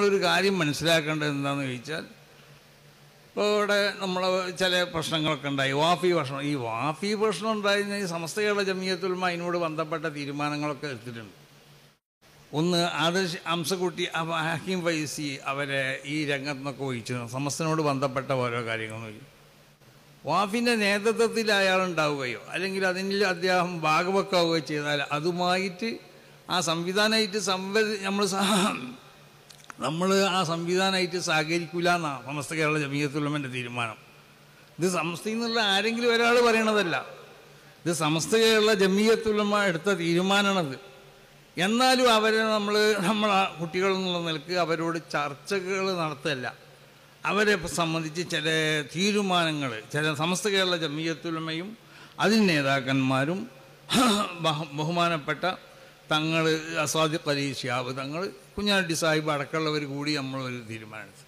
നമ്മളൊരു കാര്യം മനസ്സിലാക്കേണ്ടത് എന്താണെന്ന് ചോദിച്ചാൽ ഇപ്പോൾ ഇവിടെ നമ്മൾ ചില പ്രശ്നങ്ങളൊക്കെ ഉണ്ടായി വാഫി പ്രശ്നം ഈ വാഫി പ്രശ്നം ഉണ്ടായിരുന്ന ഈ സമസ്തയുടെ ജമീയത്തുൽമ അതിനോട് ബന്ധപ്പെട്ട തീരുമാനങ്ങളൊക്കെ എടുത്തിട്ടുണ്ട് ഒന്ന് ആദർശ് അംസക്കുട്ടി ഹാക്കിം ഫൈസി അവരെ ഈ രംഗത്ത് നിന്നൊക്കെ ഒഴിച്ചു സമസ്തനോട് ബന്ധപ്പെട്ട ഓരോ കാര്യങ്ങളും വാഫിൻ്റെ നേതൃത്വത്തിൽ ഉണ്ടാവുകയോ അല്ലെങ്കിൽ അതിന് അദ്ദേഹം ഭാഗവെക്കുകയോ ചെയ്താൽ അതുമായിട്ട് ആ സംവിധാനമായിട്ട് സംവ നമ്മൾ നമ്മൾ ആ സംവിധാനമായിട്ട് സഹകരിക്കില്ല എന്നാണ് സമസ്ത കേരള ജമീയത്തുള്ളമൻ്റെ തീരുമാനം ഇത് സമസ്തയിൽ നിന്നുള്ള ആരെങ്കിലും ഒരാൾ പറയണതല്ല ഇത് സമസ്ത കേരള ജമീയത്തുലമ എടുത്ത തീരുമാനമാണത് എന്നാലും അവരെ നമ്മൾ നമ്മൾ കുട്ടികൾ എന്നുള്ള നിലക്ക് അവരോട് ചർച്ചകൾ നടത്തല്ല അവരെ സംബന്ധിച്ച് ചില തീരുമാനങ്ങൾ ചില സമസ്ത കേരള ജമീയത്തുലമയും അതിന് നേതാക്കന്മാരും ബഹുമാനപ്പെട്ട തങ്ങൾ അസാദി അലി ഷിയാബ് തങ്ങൾ കുഞ്ഞാട്ടി സാഹിബ് അടക്കമുള്ളവർ കൂടി നമ്മൾ ഒരു തീരുമാനമെടുത്തു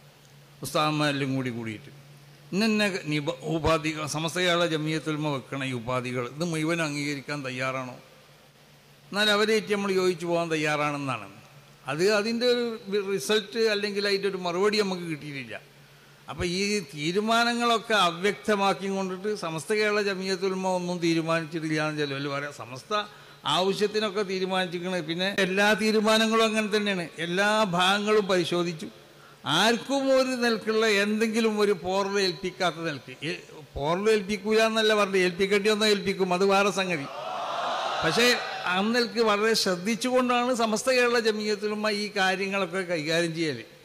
ഉസ്താദന്മാരെല്ലാം കൂടി കൂടിയിട്ട് ഇന്നെ നിബ ഉപാധികൾ സമസ്തയാളെ ജമിയത്തുൽമ വെക്കണ ഈ ഉപാധികൾ ഇത് മുഴുവൻ അംഗീകരിക്കാൻ തയ്യാറാണോ എന്നാൽ അവരേറ്റ് നമ്മൾ യോജിച്ചു പോകാൻ തയ്യാറാണെന്നാണ് അത് അതിൻ്റെ ഒരു റിസൾട്ട് അല്ലെങ്കിൽ അതിൻ്റെ ഒരു മറുപടി നമുക്ക് കിട്ടിയിട്ടില്ല അപ്പോൾ ഈ തീരുമാനങ്ങളൊക്കെ അവ്യക്തമാക്കി കൊണ്ടിട്ട് സമസ്ത കേരള ജമിയത്തുൽമ ഒന്നും തീരുമാനിച്ചിട്ടില്ല എന്ന് ചിലവർ പറയാം സമസ്ത ആവശ്യത്തിനൊക്കെ തീരുമാനിച്ചിരിക്കുന്നത് പിന്നെ എല്ലാ തീരുമാനങ്ങളും അങ്ങനെ തന്നെയാണ് എല്ലാ ഭാഗങ്ങളും പരിശോധിച്ചു ആർക്കും ഒരു നിലക്കുള്ള എന്തെങ്കിലും ഒരു പോറൽ ഏൽപ്പിക്കാത്ത നിലക്ക് പോറൽ ഏൽപ്പിക്കൂല എന്നല്ല പറഞ്ഞത് ഏൽപ്പിക്കേണ്ടിയൊന്നും ഏൽപ്പിക്കും അത് വേറെ സംഗതി പക്ഷേ അന്നൽക്ക് വളരെ ശ്രദ്ധിച്ചുകൊണ്ടാണ് സമസ്ത കേരള ജമീയത്തിലുമായി ഈ കാര്യങ്ങളൊക്കെ കൈകാര്യം ചെയ്യല്